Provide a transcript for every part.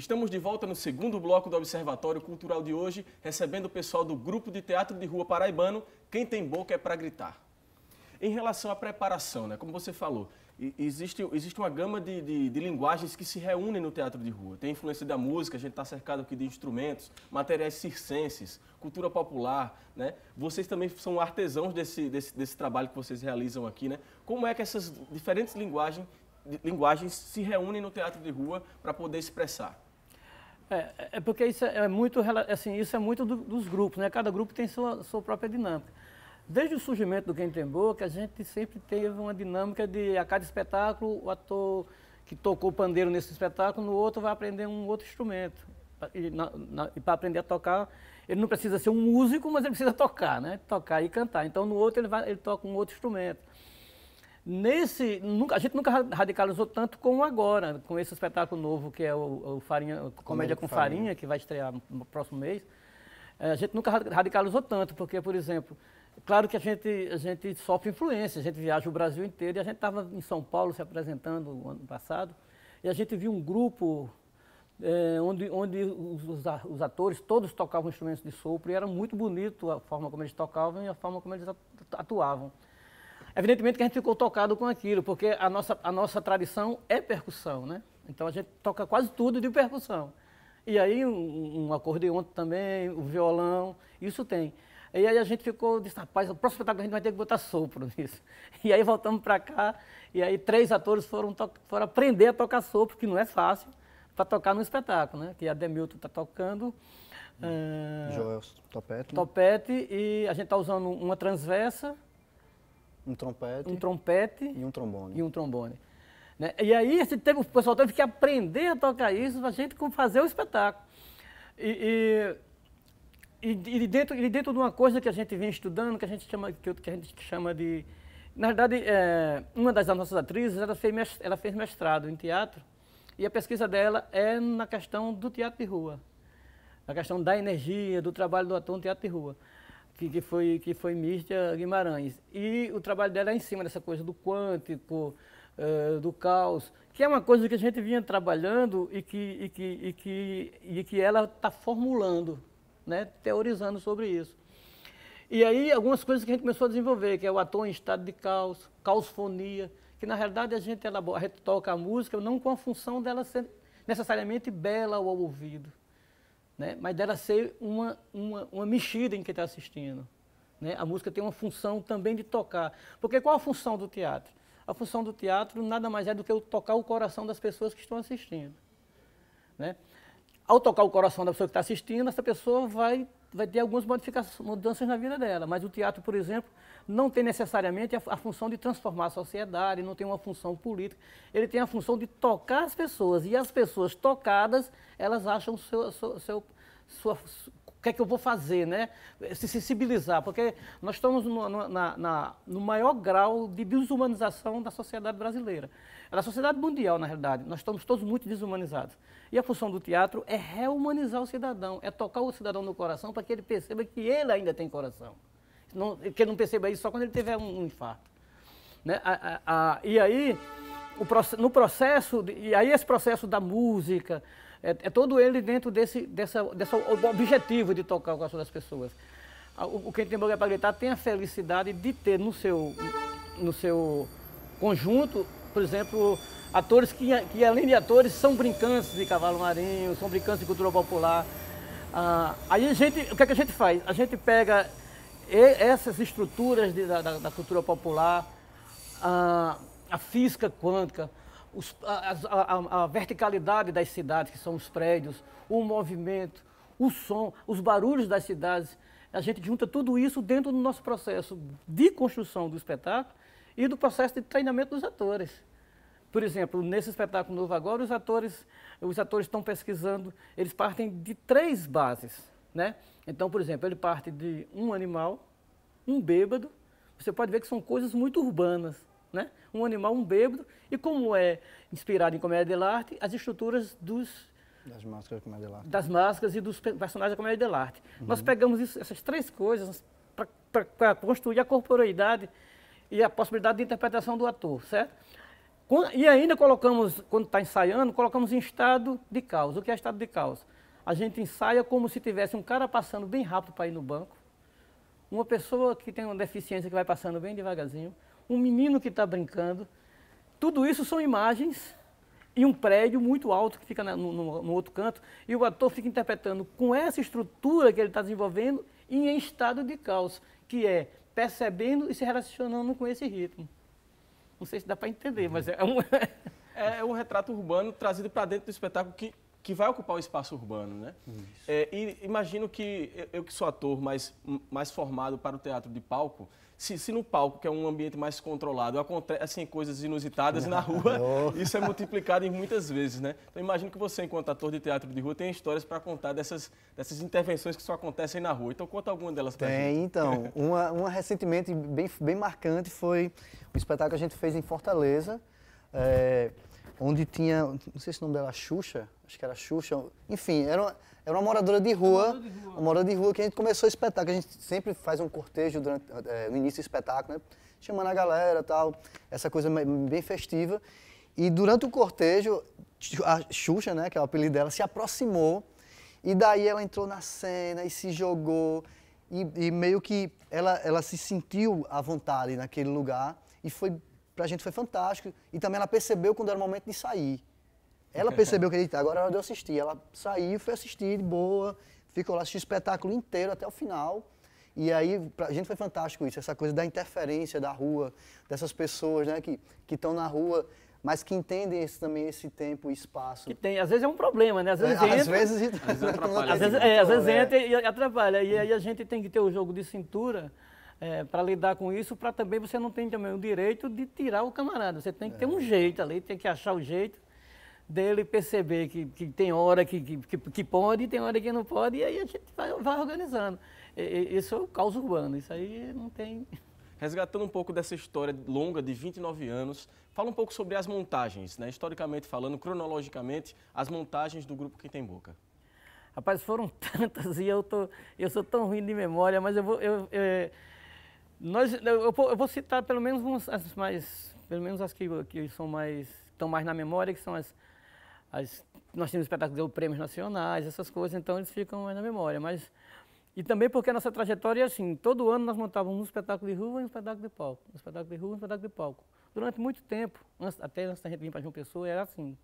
Estamos de volta no segundo bloco do Observatório Cultural de hoje, recebendo o pessoal do Grupo de Teatro de Rua Paraibano, Quem Tem Boca é para Gritar. Em relação à preparação, né, como você falou, existe, existe uma gama de, de, de linguagens que se reúnem no teatro de rua. Tem influência da música, a gente está cercado aqui de instrumentos, materiais circenses, cultura popular. Né? Vocês também são artesãos desse, desse, desse trabalho que vocês realizam aqui. Né? Como é que essas diferentes linguagens linguagens se reúnem no teatro de rua para poder expressar. É, é, é porque isso é, é muito, assim, isso é muito do, dos grupos, né? Cada grupo tem sua, sua própria dinâmica. Desde o surgimento do Kentembo, que a gente sempre teve uma dinâmica de a cada espetáculo o ator que tocou pandeiro nesse espetáculo, no outro vai aprender um outro instrumento. E para aprender a tocar, ele não precisa ser um músico, mas ele precisa tocar, né? Tocar e cantar. Então no outro ele, vai, ele toca um outro instrumento. Nesse, nunca, a gente nunca radicalizou tanto como agora, com esse espetáculo novo que é o, o Farinha, Comédia com farinha, farinha, que vai estrear no próximo mês. É, a gente nunca radicalizou tanto, porque, por exemplo, claro que a gente, a gente sofre influência, a gente viaja o Brasil inteiro e a gente estava em São Paulo se apresentando no ano passado e a gente viu um grupo é, onde, onde os, os, atores todos tocavam instrumentos de sopro e era muito bonito a forma como eles tocavam e a forma como eles atuavam. Evidentemente que a gente ficou tocado com aquilo, porque a nossa, a nossa tradição é percussão, né? Então a gente toca quase tudo de percussão. E aí um, um acordeon também, o um violão, isso tem. E aí a gente ficou, disse, rapaz, o próximo espetáculo a gente vai ter que botar sopro nisso. E aí voltamos para cá, e aí três atores foram, foram aprender a tocar sopro, que não é fácil, para tocar num espetáculo, né? Que a Demilton está tocando. Eh, Joel Topete. Né? Topete, e a gente está usando uma transversa, um trompete. Um trompete. E um trombone. E um trombone. Né? E aí esse teve, o pessoal teve que aprender a tocar isso para a gente fazer o espetáculo. E, e, e, dentro, e dentro de uma coisa que a gente vem estudando, que a gente chama, que, que a gente chama de... Na verdade, é, uma das nossas atrizes, ela fez, ela fez mestrado em teatro e a pesquisa dela é na questão do teatro de rua. Na questão da energia, do trabalho do ator no teatro de rua que, que, foi, que foi Místia Guimarães. E o trabalho dela é em cima dessa coisa do quântico, uh, do caos, que é uma coisa que a gente vinha trabalhando e que, e que, e que, e que ela está formulando, né, teorizando sobre isso. E aí algumas coisas que a gente começou a desenvolver, que é o ator em estado de caos, caosfonia que na realidade a gente, elabora, a gente toca a música não com a função dela ser necessariamente bela ao ouvido, né? mas dela ser uma, uma, uma mexida em quem está assistindo. Né? A música tem uma função também de tocar. Porque qual a função do teatro? A função do teatro nada mais é do que eu tocar o coração das pessoas que estão assistindo. Né? Ao tocar o coração da pessoa que está assistindo, essa pessoa vai vai ter algumas mudanças na vida dela. Mas o teatro, por exemplo, não tem necessariamente a, a, função de transformar a sociedade, não tem uma função política. Ele tem a função de tocar as pessoas. E as pessoas tocadas, elas acham seu, seu, seu sua, o que é que eu vou fazer, né? Se sensibilizar, porque nós estamos no, no, na, na, no maior grau de desumanização da sociedade brasileira, é da sociedade mundial, na realidade. Nós estamos todos muito desumanizados. E a função do teatro é reumanizar o cidadão, é tocar o cidadão no coração para que ele perceba que ele ainda tem coração. Não, que ele não perceba isso só quando ele tiver um, um infarto. Né? A, a, a, e aí, o, no processo, e aí esse processo da música, é, é todo ele dentro desse, dessa, desse objetivo de tocar o coração das pessoas. O, o Quem Tem Boca é para Gritar tem a felicidade de ter no seu, no seu conjunto por exemplo, atores que, que além de atores, são brincantes de cavalo marinho, são brincantes de cultura popular. Ah, aí a gente, o que, é que a gente faz? A gente pega essas estruturas de, da, da, cultura popular, a, ah, a física quântica, os, a, a, a, verticalidade das cidades, que são os prédios, o movimento, o som, os barulhos das cidades. A gente junta tudo isso dentro do nosso processo de construção do espetáculo e do processo de treinamento dos atores. Por exemplo, nesse espetáculo novo agora, os atores, os atores estão pesquisando, eles partem de três bases, né? Então, por exemplo, ele parte de um animal, um bêbado, você pode ver que são coisas muito urbanas, né? Um animal, um bêbado, e como é inspirado em comédia de arte, as estruturas dos das máscaras, das máscaras e dos personagens da comédia de Uhum. Nós pegamos isso, essas três coisas para construir a corporeidade e a possibilidade de interpretação do ator, certo? E ainda colocamos, quando está ensaiando, colocamos em estado de caos. O que é estado de caos? A gente ensaia como se tivesse um cara passando bem rápido para ir no banco, uma pessoa que tem uma deficiência que vai passando bem devagarzinho, um menino que está brincando. Tudo isso são imagens e um prédio muito alto que fica no, no, no outro canto, e o ator fica interpretando com essa estrutura que ele está desenvolvendo e em estado de caos, que é percebendo e se relacionando com esse ritmo. Não sei se dá para entender, mas é um... é, é um retrato urbano trazido para dentro do espetáculo que, que vai ocupar o espaço urbano, né? É, e imagino que eu que sou ator mais, mais formado para o teatro de palco, se, se no palco, que é um ambiente mais controlado, acontecem coisas inusitadas na rua, isso é multiplicado em muitas vezes, né? Então imagino que você, enquanto ator de teatro de rua, tem histórias para contar dessas, dessas intervenções que só acontecem na rua. Então conta alguma delas para gente. Tem, então. Uma, uma recentemente bem, bem marcante foi o espetáculo que a gente fez em Fortaleza, é, onde tinha, não sei se o nome dela, Xuxa, acho que era Xuxa, enfim, era uma era é uma moradora de rua, é de rua, uma moradora de rua que a gente começou o espetáculo. A gente sempre faz um cortejo durante, é, no início do espetáculo, né? Chamando a galera tal, essa coisa bem festiva. E durante o cortejo, a Xuxa, né, que é o apelido dela, se aproximou. E daí ela entrou na cena e se jogou. E, e meio que ela, ela se sentiu à vontade naquele lugar. E foi, pra gente foi fantástico. E também ela percebeu quando era o momento de sair. Ela percebeu que ele agora ela é deu assistir. Ela saiu, foi assistir de boa, ficou lá, assistindo o espetáculo inteiro até o final. E aí, pra gente foi fantástico isso, essa coisa da interferência da rua, dessas pessoas, né, que estão na rua, mas que entendem esse, também esse tempo e espaço. Que tem, às vezes é um problema, né? Às vezes é, entra, às vezes, às atrapalha. Às vezes, é, às vezes entra e atrapalha. E aí a gente tem que ter o jogo de cintura é, para lidar com isso, para também você não tem também o direito de tirar o camarada. Você tem que é. ter um é. jeito ali, tem que achar o jeito dele perceber que, que tem hora que, que, que pode, tem hora que não pode, e aí a gente vai, vai organizando. E, isso é o caos urbano, isso aí não tem. Resgatando um pouco dessa história longa de 29 anos, fala um pouco sobre as montagens, né? historicamente falando, cronologicamente, as montagens do grupo Quem Tem Boca. Rapaz, foram tantas e eu, tô, eu sou tão ruim de memória, mas eu vou. Eu, eu, nós, eu, eu, vou citar pelo menos umas, as mais. Pelo menos as que, que são mais. estão mais na memória, que são as as, nós temos espetáculos que prêmios nacionais, essas coisas, então eles ficam na memória. Mas, e também porque a nossa trajetória é assim, todo ano nós montávamos um espetáculo de rua e um espetáculo de palco, um espetáculo de rua e um espetáculo de palco. Durante muito tempo, antes, até antes da gente vir para João Pessoa, era assim.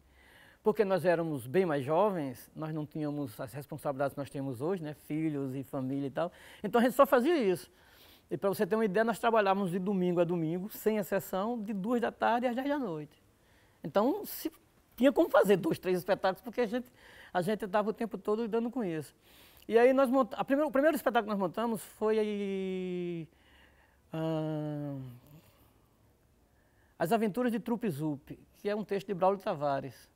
Porque nós éramos bem mais jovens, nós não tínhamos as responsabilidades que nós temos hoje, né? filhos e família e tal. Então a gente só fazia isso. E para você ter uma ideia, nós trabalhávamos de domingo a domingo, sem exceção, de duas da tarde às dez da noite. Então, se tinha como fazer dois, três espetáculos, porque a gente a gente estava o tempo todo lidando com isso. E aí nós mont... Primeira, o primeiro espetáculo que nós montamos foi aí, ah, As Aventuras de Trupe Zup, que é um texto de Braulio Tavares,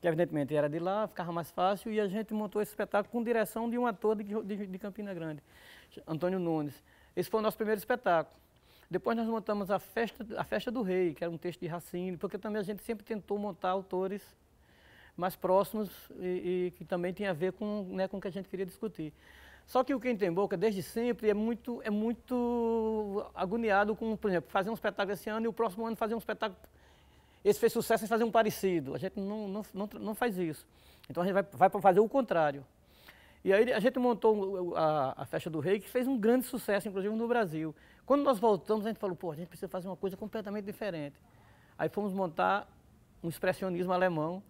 que evidentemente era de lá, ficava mais fácil, e a gente montou esse espetáculo com direção de um ator de, de, de Campina Grande, Antônio Nunes. Esse foi o nosso primeiro espetáculo. Depois nós montamos a festa, a festa do Rei, que era um texto de Racine, porque também a gente sempre tentou montar autores mais próximos e, e que também tinha a ver com, né, com o que a gente queria discutir. Só que o Quem Tem Boca, desde sempre, é muito, é muito agoniado com, por exemplo, fazer um espetáculo esse ano e o próximo ano fazer um espetáculo. Esse fez sucesso em fazer um parecido. A gente não, não, não, não faz isso. Então a gente vai, vai para fazer o contrário. E aí a gente montou a, a Festa do Rei, que fez um grande sucesso, inclusive no Brasil. Quando nós voltamos, a gente falou, pô, a gente precisa fazer uma coisa completamente diferente. Aí fomos montar um expressionismo alemão,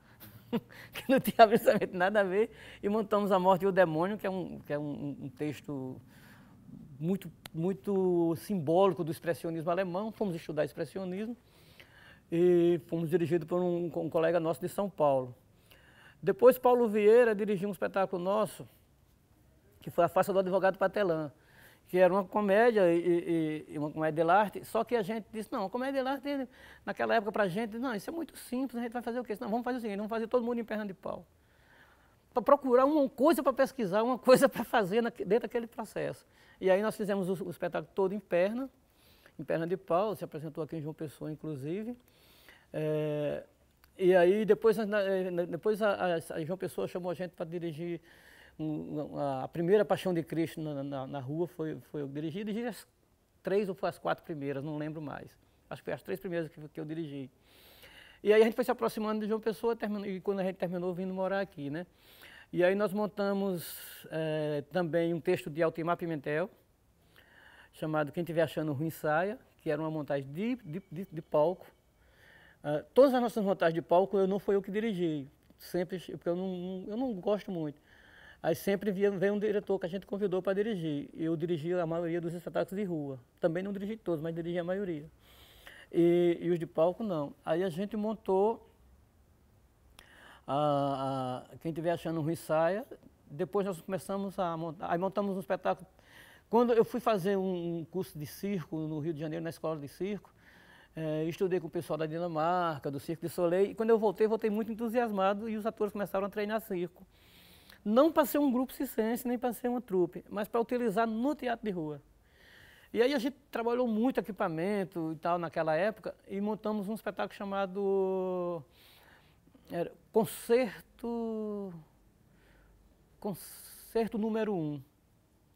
que não tinha absolutamente nada a ver, e montamos A Morte e o Demônio, que é um, que é um, um texto muito, muito simbólico do expressionismo alemão. Fomos estudar expressionismo e fomos dirigidos por um, um colega nosso de São Paulo. Depois, Paulo Vieira dirigiu um espetáculo nosso, que foi A Faça do Advogado Patelã que era uma comédia e, e, e uma comédia de arte, só que a gente disse, não, a comédia de arte, naquela época para a gente, não, isso é muito simples, a gente vai fazer o quê? Não, vamos fazer o seguinte, vamos fazer todo mundo em perna de pau. Para procurar uma coisa para pesquisar, uma coisa para fazer na, dentro daquele processo. E aí nós fizemos o, o espetáculo todo em perna, em perna de pau, se apresentou aqui em João Pessoa, inclusive. É, e aí depois, eh, depois a, a, a João Pessoa chamou a gente para dirigir a primeira Paixão de Cristo na, na, na rua foi, foi eu que dirigi. dirigi as três ou as quatro primeiras, não lembro mais. Acho que foi as três primeiras que, que eu dirigi. E aí a gente foi se aproximando de João Pessoa terminou, e quando a gente terminou vindo morar aqui, né? E aí nós montamos é, também um texto de Altimar Pimentel, chamado Quem Tiver Achando Ruim Saia, que era uma montagem de, de, de, de palco. Uh, todas as nossas montagens de palco eu não fui eu que dirigi, sempre, porque eu não, eu não gosto muito. Aí sempre via, veio um diretor que a gente convidou para dirigir. Eu dirigia a maioria dos espetáculos de rua. Também não dirigi todos, mas dirigia a maioria. E, e, os de palco não. Aí a gente montou. A, a, quem estiver achando ruim saia. Depois nós começamos a montar. Aí montamos um espetáculo. Quando eu fui fazer um, um curso de circo no Rio de Janeiro, na escola de circo, é, estudei com o pessoal da Dinamarca, do Circo de Soleil, e quando eu voltei, voltei muito entusiasmado e os atores começaram a treinar circo não para ser um grupo circense, nem para ser uma trupe, mas para utilizar no teatro de rua. E aí a gente trabalhou muito equipamento e tal naquela época e montamos um espetáculo chamado era, Concerto Concerto número 1, um,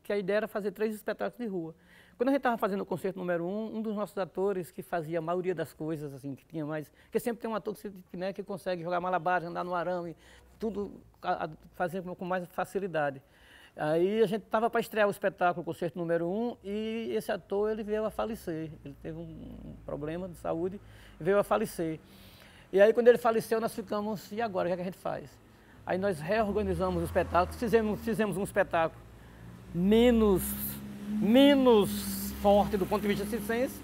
que a ideia era fazer três espetáculos de rua. Quando a gente estava fazendo o concerto número um, um dos nossos atores que fazia a maioria das coisas, assim, que tinha mais. Porque sempre tem um ator que, né, que consegue jogar malabar, andar no arame, tudo a, a, fazer com mais facilidade. Aí a gente estava para estrear o espetáculo, o concerto número um, e esse ator ele veio a falecer. Ele teve um problema de saúde, veio a falecer. E aí quando ele faleceu, nós ficamos, e agora, o que, é que a gente faz? Aí nós reorganizamos o espetáculo, fizemos, fizemos um espetáculo menos menos forte do ponto de vista circense.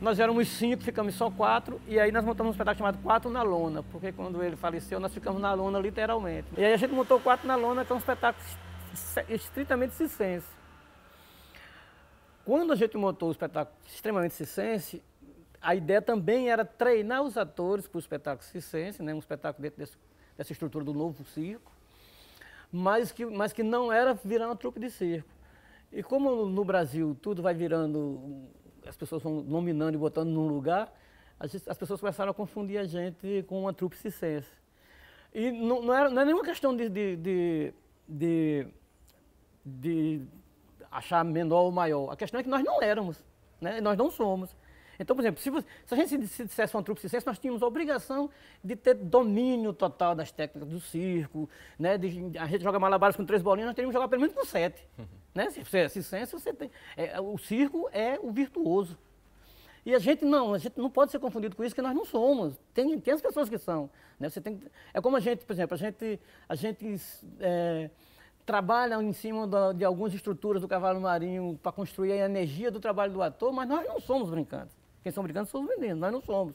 Nós éramos cinco, ficamos só quatro, e aí nós montamos um espetáculo chamado Quatro na Lona, porque quando ele faleceu, nós ficamos na lona literalmente. E aí a gente montou Quatro na Lona, que é um espetáculo estritamente circense. Quando a gente montou o espetáculo extremamente circense, a ideia também era treinar os atores para o espetáculo circense, né? um espetáculo dentro desse, dessa estrutura do novo circo, mas que, mas que não era virar uma trupe de circo. E como no Brasil tudo vai virando, as pessoas vão nominando e botando num lugar, as pessoas começaram a confundir a gente com uma trupe circense. E não, não, era, não é nenhuma questão de, de, de, de, de achar menor ou maior. A questão é que nós não éramos, né? nós não somos. Então, por exemplo, se, você, se a gente se dissesse uma trupe circense, nós tínhamos a obrigação de ter domínio total das técnicas do circo, né? De, a gente joga malabares com três bolinhas, nós teríamos que jogar pelo menos com sete. Uhum. Né? Se você é circense, você tem. É, é, o circo é o virtuoso. E a gente não, a gente não pode ser confundido com isso, que nós não somos. Tem, tem as pessoas que são. Né? Você tem, é como a gente, por exemplo, a gente, a gente é, trabalha em cima do, de algumas estruturas do cavalo marinho para construir a energia do trabalho do ator, mas nós não somos brincantes. Quem são brigando são os meninos, nós não somos.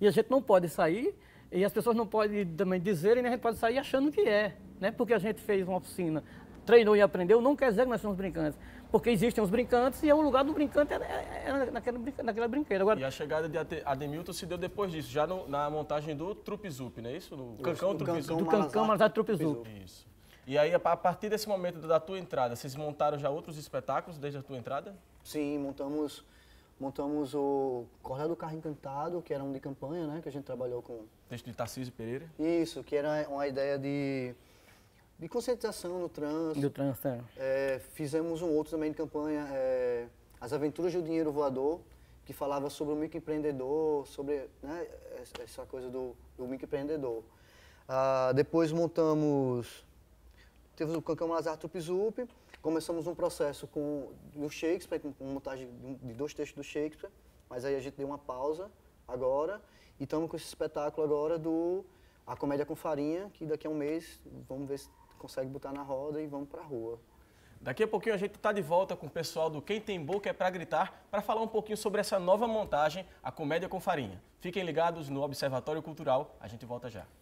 E a gente não pode sair, e as pessoas não podem também dizerem, e né? a gente pode sair achando que é. Né? Porque a gente fez uma oficina, treinou e aprendeu, não quer dizer que nós somos brincantes. Porque existem os brincantes e o é lugar do brincante é, é, é naquela, naquela brinqueira. Agora, e a chegada de Ademilton se deu depois disso, já no, na montagem do Trupizup, não é isso? No Cancão, do Trupizup. Do Cancão, Malazar, Trupizup. Isso. E aí, a partir desse momento da tua entrada, vocês montaram já outros espetáculos desde a tua entrada? Sim, montamos montamos o Cordel do Carro Encantado, que era um de campanha, né? Que a gente trabalhou com... Texto de Tarcísio Pereira. Isso, que era uma ideia de, de conscientização no trânsito. Do trânsito, é. é fizemos um outro também de campanha, é, As Aventuras do Dinheiro Voador, que falava sobre o microempreendedor, sobre né, essa coisa do, do microempreendedor. Ah, depois montamos... Teve o Cancão Lazar Tupizup, começamos um processo com o Shakespeare, com, montagem de dois textos do Shakespeare, mas aí a gente deu uma pausa agora e estamos com esse espetáculo agora do A Comédia com Farinha, que daqui a um mês vamos ver se consegue botar na roda e vamos para a rua. Daqui a pouquinho a gente está de volta com o pessoal do Quem Tem Boca é para Gritar para falar um pouquinho sobre essa nova montagem, A Comédia com Farinha. Fiquem ligados no Observatório Cultural, a gente volta já.